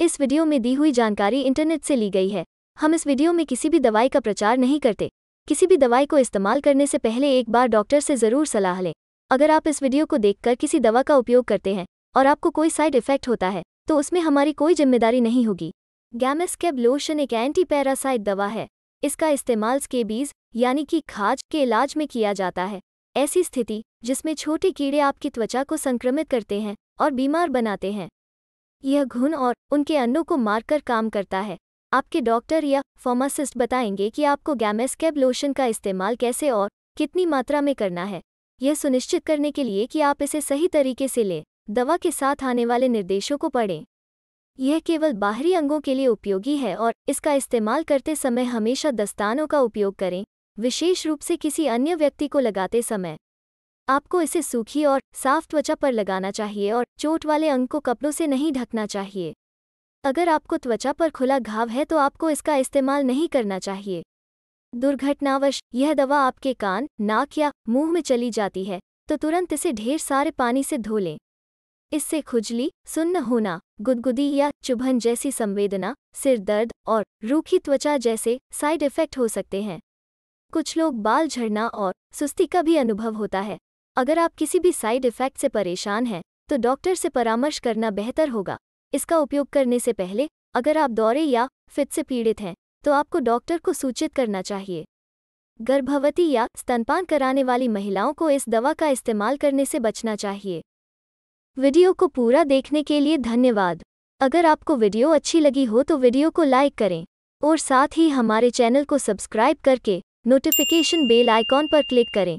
इस वीडियो में दी हुई जानकारी इंटरनेट से ली गई है हम इस वीडियो में किसी भी दवाई का प्रचार नहीं करते किसी भी दवाई को इस्तेमाल करने से पहले एक बार डॉक्टर से ज़रूर सलाह लें अगर आप इस वीडियो को देखकर किसी दवा का उपयोग करते हैं और आपको कोई साइड इफेक्ट होता है तो उसमें हमारी कोई जिम्मेदारी नहीं होगी कैब लोशन एक एंटी पैरासाइट दवा है इसका इस्तेमाल स्केबीज यानी कि खाज के इलाज में किया जाता है ऐसी स्थिति जिसमें छोटे कीड़े आपकी त्वचा को संक्रमित करते हैं और बीमार बनाते हैं यह घुन और उनके अन्नों को मारकर काम करता है आपके डॉक्टर या फार्मासिस्ट बताएंगे कि आपको गैमेस्केब लोशन का इस्तेमाल कैसे और कितनी मात्रा में करना है यह सुनिश्चित करने के लिए कि आप इसे सही तरीके से लें दवा के साथ आने वाले निर्देशों को पढ़ें यह केवल बाहरी अंगों के लिए उपयोगी है और इसका इस्तेमाल करते समय हमेशा दस्तानों का उपयोग करें विशेष रूप से किसी अन्य व्यक्ति को लगाते समय आपको इसे सूखी और साफ त्वचा पर लगाना चाहिए और चोट वाले अंग को कपड़ों से नहीं ढकना चाहिए अगर आपको त्वचा पर खुला घाव है तो आपको इसका इस्तेमाल नहीं करना चाहिए दुर्घटनावश यह दवा आपके कान नाक या मुंह में चली जाती है तो तुरंत इसे ढेर सारे पानी से धो लें इससे खुजली सुन्न होना गुदगुदी या चुभन जैसी संवेदना सिर दर्द और रूखी त्वचा जैसे साइड इफेक्ट हो सकते हैं कुछ लोग बाल झड़ना और सुस्ती का भी अनुभव होता है अगर आप किसी भी साइड इफ़ेक्ट से परेशान हैं तो डॉक्टर से परामर्श करना बेहतर होगा इसका उपयोग करने से पहले अगर आप दौरे या फित से पीड़ित हैं तो आपको डॉक्टर को सूचित करना चाहिए गर्भवती या स्तनपान कराने वाली महिलाओं को इस दवा का इस्तेमाल करने से बचना चाहिए वीडियो को पूरा देखने के लिए धन्यवाद अगर आपको वीडियो अच्छी लगी हो तो वीडियो को लाइक करें और साथ ही हमारे चैनल को सब्सक्राइब करके नोटिफिकेशन बेल आइकॉन पर क्लिक करें